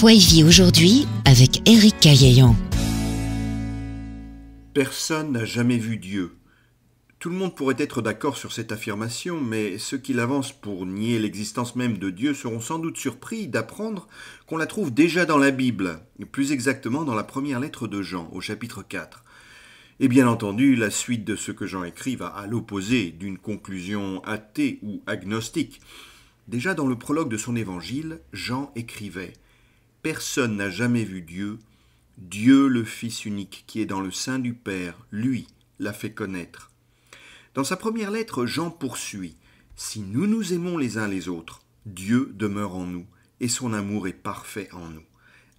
Foi aujourd'hui avec Personne n'a jamais vu Dieu. Tout le monde pourrait être d'accord sur cette affirmation, mais ceux qui l'avancent pour nier l'existence même de Dieu seront sans doute surpris d'apprendre qu'on la trouve déjà dans la Bible, plus exactement dans la première lettre de Jean, au chapitre 4. Et bien entendu, la suite de ce que Jean écrit va à l'opposé d'une conclusion athée ou agnostique. Déjà dans le prologue de son évangile, Jean écrivait ⁇ Personne n'a jamais vu Dieu. Dieu le Fils unique qui est dans le sein du Père, lui, l'a fait connaître. Dans sa première lettre, Jean poursuit. Si nous nous aimons les uns les autres, Dieu demeure en nous, et son amour est parfait en nous.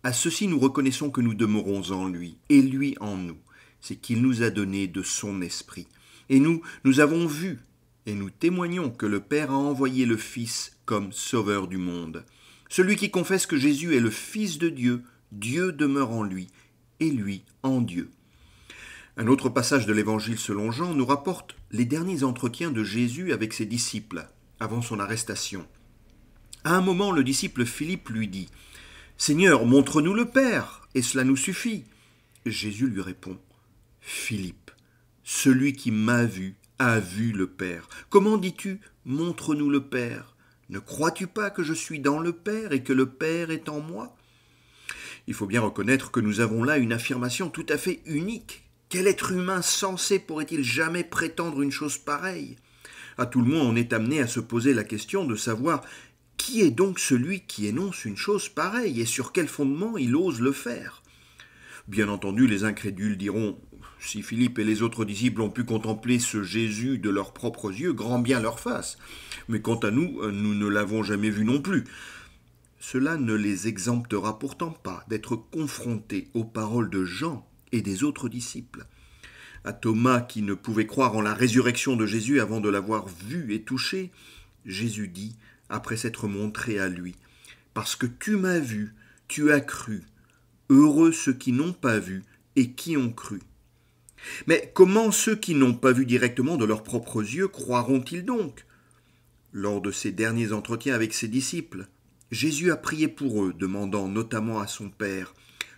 À ceci nous reconnaissons que nous demeurons en lui, et lui en nous. C'est qu'il nous a donné de son esprit. Et nous, nous avons vu, et nous témoignons que le Père a envoyé le Fils comme sauveur du monde. Celui qui confesse que Jésus est le Fils de Dieu, Dieu demeure en lui, et lui en Dieu. Un autre passage de l'Évangile selon Jean nous rapporte les derniers entretiens de Jésus avec ses disciples avant son arrestation. À un moment, le disciple Philippe lui dit Seigneur, montre-nous le Père, et cela nous suffit. Jésus lui répond Philippe, celui qui m'a vu a vu le Père. Comment dis-tu Montre-nous le Père ne crois-tu pas que je suis dans le Père et que le Père est en moi Il faut bien reconnaître que nous avons là une affirmation tout à fait unique. Quel être humain sensé pourrait-il jamais prétendre une chose pareille À tout le moins, on est amené à se poser la question de savoir qui est donc celui qui énonce une chose pareille et sur quel fondement il ose le faire Bien entendu, les incrédules diront si Philippe et les autres disciples ont pu contempler ce Jésus de leurs propres yeux, grand bien leur fasse. Mais quant à nous, nous ne l'avons jamais vu non plus. Cela ne les exemptera pourtant pas d'être confrontés aux paroles de Jean et des autres disciples. À Thomas, qui ne pouvait croire en la résurrection de Jésus avant de l'avoir vu et touché, Jésus dit, après s'être montré à lui, Parce que tu m'as vu, tu as cru, Heureux ceux qui n'ont pas vu et qui ont cru. Mais comment ceux qui n'ont pas vu directement de leurs propres yeux croiront-ils donc Lors de ses derniers entretiens avec ses disciples, Jésus a prié pour eux, demandant notamment à son Père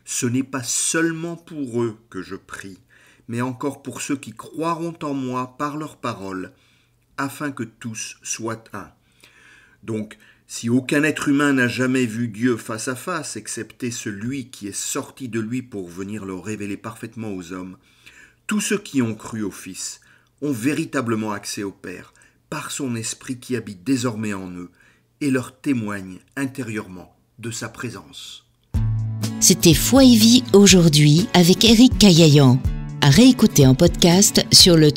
Ce n'est pas seulement pour eux que je prie, mais encore pour ceux qui croiront en moi par leurs paroles, afin que tous soient un. Donc, si aucun être humain n'a jamais vu Dieu face à face, excepté celui qui est sorti de lui pour venir le révéler parfaitement aux hommes, tous ceux qui ont cru au Fils ont véritablement accès au Père par son esprit qui habite désormais en eux et leur témoigne intérieurement de sa présence. C'était Foi et Vie aujourd'hui avec Eric Caillayan. À réécouter en podcast sur le